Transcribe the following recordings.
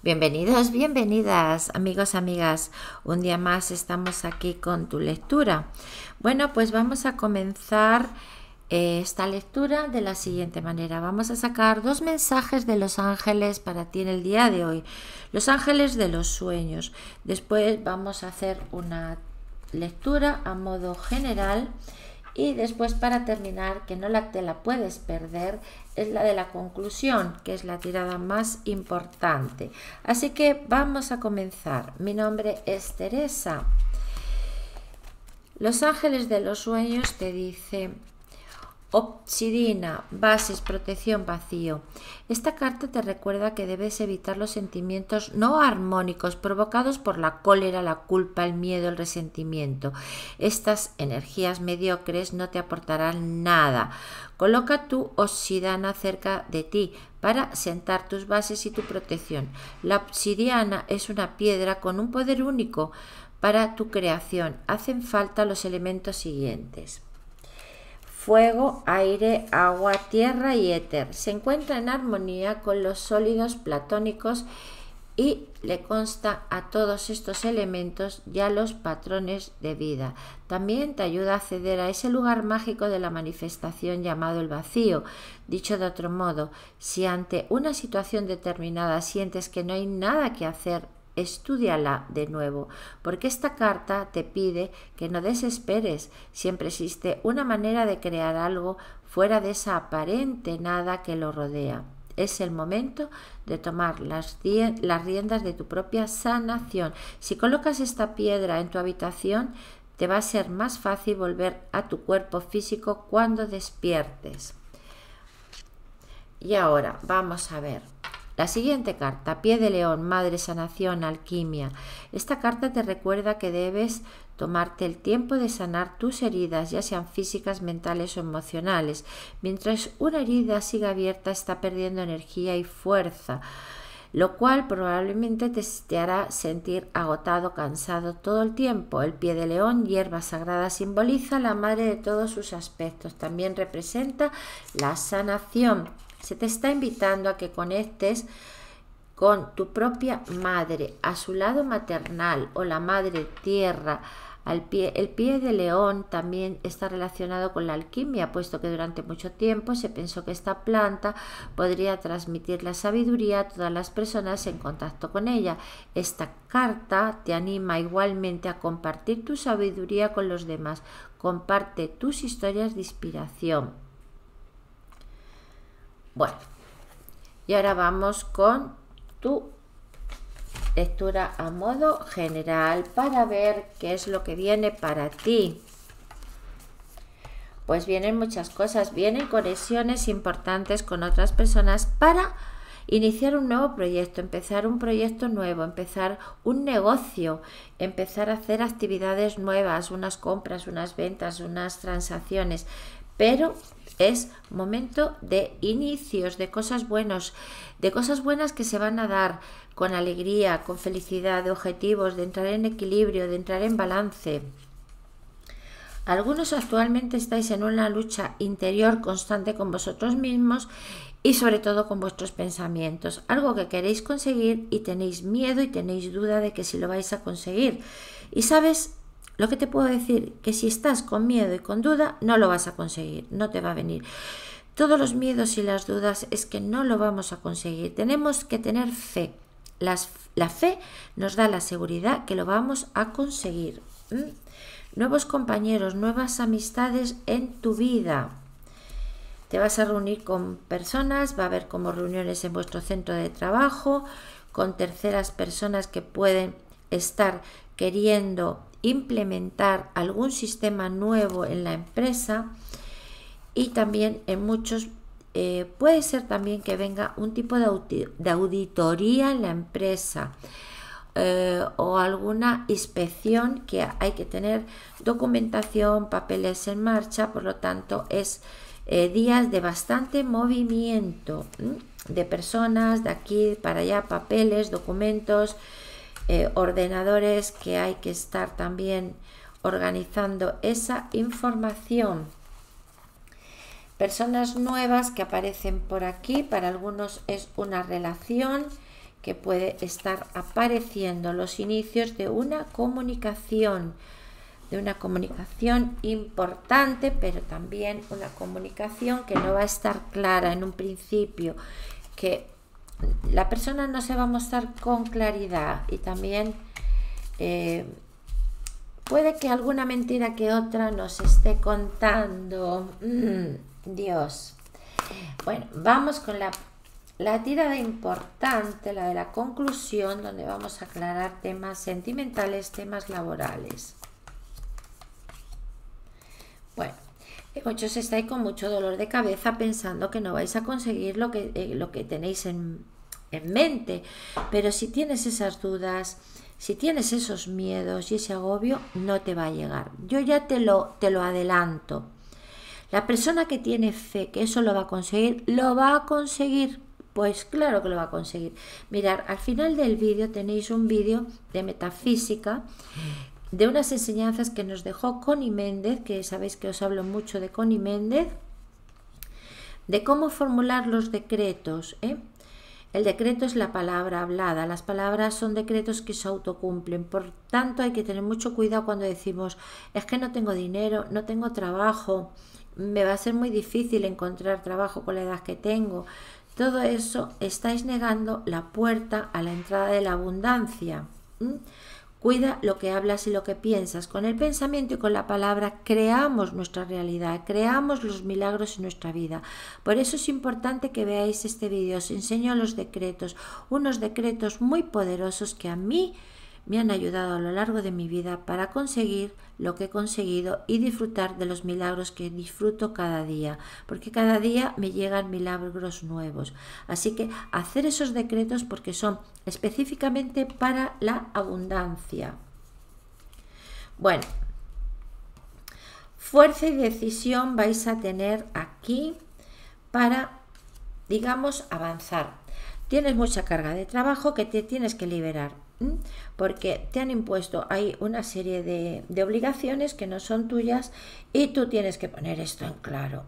Bienvenidos, bienvenidas, amigos, amigas. Un día más estamos aquí con tu lectura. Bueno, pues vamos a comenzar eh, esta lectura de la siguiente manera. Vamos a sacar dos mensajes de los ángeles para ti en el día de hoy. Los ángeles de los sueños. Después vamos a hacer una lectura a modo general y después para terminar, que no la, te la puedes perder, es la de la conclusión, que es la tirada más importante. Así que vamos a comenzar. Mi nombre es Teresa. Los ángeles de los sueños te dice obsidiana bases, protección, vacío. Esta carta te recuerda que debes evitar los sentimientos no armónicos provocados por la cólera, la culpa, el miedo, el resentimiento. Estas energías mediocres no te aportarán nada. Coloca tu obsidiana cerca de ti para sentar tus bases y tu protección. La obsidiana es una piedra con un poder único para tu creación. Hacen falta los elementos siguientes fuego, aire, agua, tierra y éter. Se encuentra en armonía con los sólidos platónicos y le consta a todos estos elementos ya los patrones de vida. También te ayuda a acceder a ese lugar mágico de la manifestación llamado el vacío. Dicho de otro modo, si ante una situación determinada sientes que no hay nada que hacer estudiala de nuevo, porque esta carta te pide que no desesperes, siempre existe una manera de crear algo fuera de esa aparente nada que lo rodea. Es el momento de tomar las, las riendas de tu propia sanación. Si colocas esta piedra en tu habitación, te va a ser más fácil volver a tu cuerpo físico cuando despiertes. Y ahora vamos a ver la siguiente carta, pie de león, madre, sanación, alquimia. Esta carta te recuerda que debes tomarte el tiempo de sanar tus heridas, ya sean físicas, mentales o emocionales. Mientras una herida siga abierta, está perdiendo energía y fuerza lo cual probablemente te, hará sentir agotado, cansado todo el tiempo. El pie de león, hierba sagrada, simboliza la madre de todos sus aspectos, también representa la sanación. Se te está invitando a que conectes con tu propia madre, a su lado maternal o la madre tierra. Al pie, el pie de león también está relacionado con la alquimia, puesto que durante mucho tiempo se pensó que esta planta podría transmitir la sabiduría a todas las personas en contacto con ella. Esta carta te anima igualmente a compartir tu sabiduría con los demás. Comparte tus historias de inspiración bueno, y ahora vamos con tu lectura a modo general para ver qué es lo que viene para ti. Pues vienen muchas cosas, vienen conexiones importantes con otras personas para iniciar un nuevo proyecto, empezar un proyecto nuevo, empezar un negocio, empezar a hacer actividades nuevas, unas compras, unas ventas, unas transacciones, pero es momento de inicios, de cosas buenas, de cosas buenas que se van a dar con alegría, con felicidad, de objetivos, de entrar en equilibrio, de entrar en balance. Algunos actualmente estáis en una lucha interior constante con vosotros mismos y sobre todo con vuestros pensamientos, algo que queréis conseguir y tenéis miedo y tenéis duda de que si lo vais a conseguir. Y sabes, lo que te puedo decir, que si estás con miedo y con duda, no lo vas a conseguir, no te va a venir. Todos los miedos y las dudas es que no lo vamos a conseguir. Tenemos que tener fe. Las, la fe nos da la seguridad que lo vamos a conseguir. ¿Mm? Nuevos compañeros, nuevas amistades en tu vida. Te vas a reunir con personas, va a haber como reuniones en vuestro centro de trabajo, con terceras personas que pueden estar queriendo implementar algún sistema nuevo en la empresa y también en muchos eh, puede ser también que venga un tipo de, auditoría en la empresa eh, o alguna inspección que hay que tener documentación, papeles en marcha, por lo tanto es eh, días de bastante movimiento de personas de aquí para allá, papeles, documentos, eh, ordenadores que hay que estar también organizando esa información. Personas nuevas que aparecen por aquí, para algunos es una relación que puede estar apareciendo, los inicios de una comunicación, de una comunicación importante, pero también una comunicación que no va a estar clara en un principio, que la persona no se va a mostrar con claridad y también eh, puede que alguna mentira que otra nos esté contando. Mm, Dios. Bueno, vamos con la, la tirada importante, la de la conclusión, donde vamos a aclarar temas sentimentales, temas laborales. Bueno, estáis con mucho dolor de cabeza pensando que no vais a conseguir lo que, eh, lo que tenéis en, mente. Pero si tienes esas dudas, si tienes esos miedos y ese agobio, no te va a llegar. Yo ya te lo, te lo adelanto. La persona que tiene fe que eso lo va a conseguir, lo va a conseguir. Pues claro que lo va a conseguir. Mirar, al final del vídeo tenéis un vídeo de metafísica de unas enseñanzas que nos dejó Connie Méndez, que sabéis que os hablo mucho de Connie Méndez, de cómo formular los decretos. ¿eh? El decreto es la palabra hablada, las palabras son decretos que se autocumplen, por tanto hay que tener mucho cuidado cuando decimos es que no tengo dinero, no tengo trabajo, me va a ser muy difícil encontrar trabajo con la edad que tengo. Todo eso estáis negando la puerta a la entrada de la abundancia. Cuida lo que hablas y lo que piensas. Con el pensamiento y con la palabra creamos nuestra realidad, creamos los milagros en nuestra vida. Por eso es importante que veáis este vídeo. Os enseño los decretos, unos decretos muy poderosos que a mí me han ayudado a lo largo de mi vida para conseguir lo que he conseguido y disfrutar de los milagros que disfruto cada día, porque cada día me llegan milagros nuevos. Así que hacer esos decretos porque son específicamente para la abundancia. Bueno, fuerza y decisión vais a tener aquí para, digamos, avanzar. Tienes mucha carga de trabajo que te tienes que liberar porque te han impuesto ahí una serie de, de obligaciones que no son tuyas y tú tienes que poner esto en claro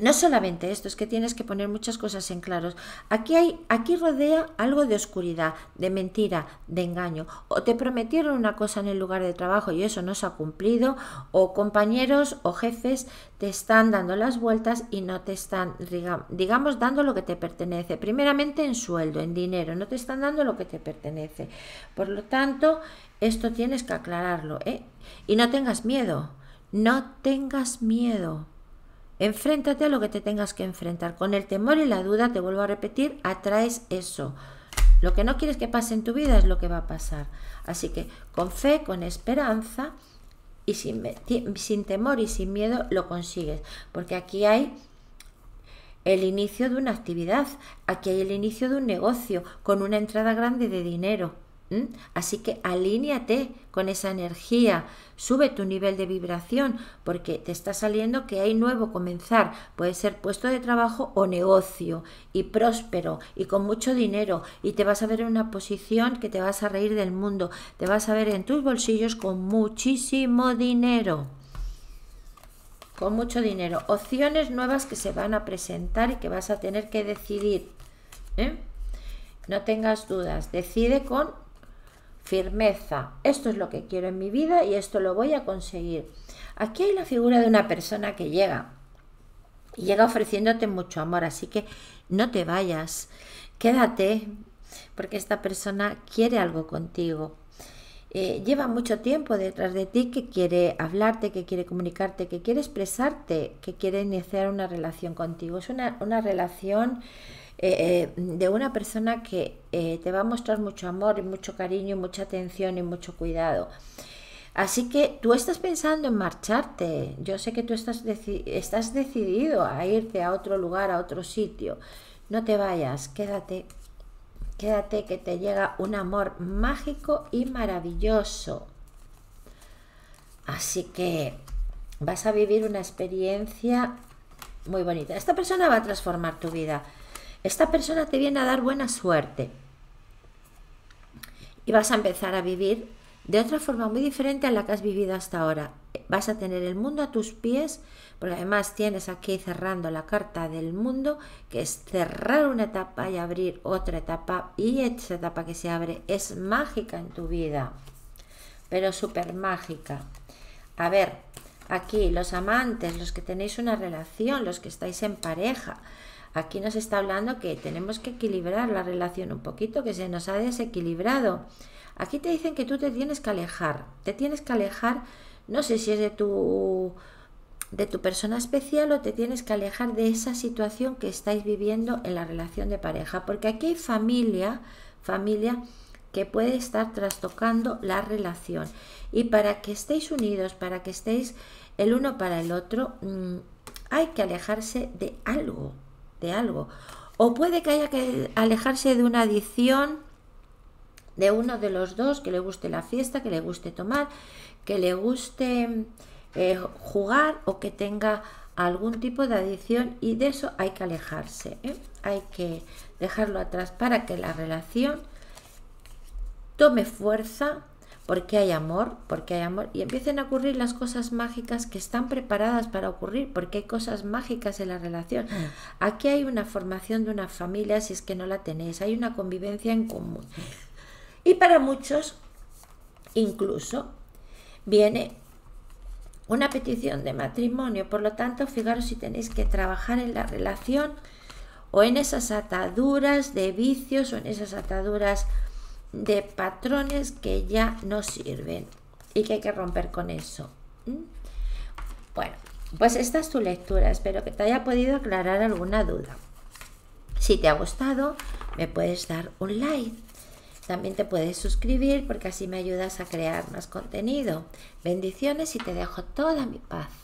no solamente esto, es que tienes que poner muchas cosas en claros. Aquí, hay, aquí rodea algo de oscuridad, de mentira, de engaño. O te prometieron una cosa en el lugar de trabajo y eso no se ha cumplido. O compañeros o jefes te están dando las vueltas y no te están, digamos, dando lo que te pertenece. Primeramente en sueldo, en dinero. No te están dando lo que te pertenece. Por lo tanto, esto tienes que aclararlo. ¿eh? Y no tengas miedo. No tengas miedo. Enfréntate a lo que te tengas que enfrentar. Con el temor y la duda, te vuelvo a repetir, atraes eso. Lo que no quieres que pase en tu vida es lo que va a pasar. Así que con fe, con esperanza y sin, sin temor y sin miedo lo consigues. Porque aquí hay el inicio de una actividad, aquí hay el inicio de un negocio con una entrada grande de dinero. Así que alíñate con esa energía, sube tu nivel de vibración porque te está saliendo que hay nuevo comenzar. Puede ser puesto de trabajo o negocio y próspero y con mucho dinero y te vas a ver en una posición que te vas a reír del mundo, te vas a ver en tus bolsillos con muchísimo dinero con mucho dinero. Opciones nuevas que se van a presentar y que vas a tener que decidir. ¿eh? No tengas dudas, decide con firmeza, esto es lo que quiero en mi vida y esto lo voy a conseguir. Aquí hay la figura de una persona que llega y llega ofreciéndote mucho amor, así que no te vayas, quédate, porque esta persona quiere algo contigo. Eh, lleva mucho tiempo detrás de ti que quiere hablarte, que quiere comunicarte, que quiere expresarte, que quiere iniciar una relación contigo. Es una, una relación eh, eh, de una persona que eh, te va a mostrar mucho amor y mucho cariño, y mucha atención y mucho cuidado. Así que tú estás pensando en marcharte. Yo sé que tú estás, estás decidido a irte a otro lugar, a otro sitio. No te vayas, quédate. Quédate que te llega un amor mágico y maravilloso. Así que vas a vivir una experiencia muy bonita. Esta persona va a transformar tu vida. Esta persona te viene a dar buena suerte. Y vas a empezar a vivir de otra forma muy diferente a la que has vivido hasta ahora. Vas a tener el mundo a tus pies, porque además tienes aquí cerrando la carta del mundo, que es cerrar una etapa y abrir otra etapa, y esta etapa que se abre es mágica en tu vida, pero súper mágica. A ver, aquí los amantes, los que tenéis una relación, los que estáis en pareja, Aquí nos está hablando que tenemos que equilibrar la relación un poquito, que se nos ha desequilibrado. Aquí te dicen que tú te tienes que alejar, te tienes que alejar, no sé si es de tu de tu persona especial o te tienes que alejar de esa situación que estáis viviendo en la relación de pareja, porque aquí hay familia, familia que puede estar trastocando la relación. Y para que estéis unidos, para que estéis el uno para el otro, mm, hay que alejarse de algo, algo. O puede que haya que alejarse de una adicción de uno de los dos, que le guste la fiesta, que le guste tomar, que le guste eh, jugar o que tenga algún tipo de adicción y de eso hay que alejarse. ¿eh? Hay que dejarlo atrás para que la relación tome fuerza porque hay amor, porque hay amor, y empiecen a ocurrir las cosas mágicas que están preparadas para ocurrir, porque hay cosas mágicas en la relación. Mm. Aquí hay una formación de una familia, si es que no la tenéis, hay una convivencia en común. Y para muchos, incluso, viene una petición de matrimonio, por lo tanto, fijaros si tenéis que trabajar en la relación o en esas ataduras de vicios o en esas ataduras de patrones que ya no sirven y que hay que romper con eso. ¿Mm? Bueno, pues esta es tu lectura. Espero que te haya podido aclarar alguna duda. Si te ha gustado, me puedes dar un like. También te puedes suscribir porque así me ayudas a crear más contenido. Bendiciones y te dejo toda mi paz.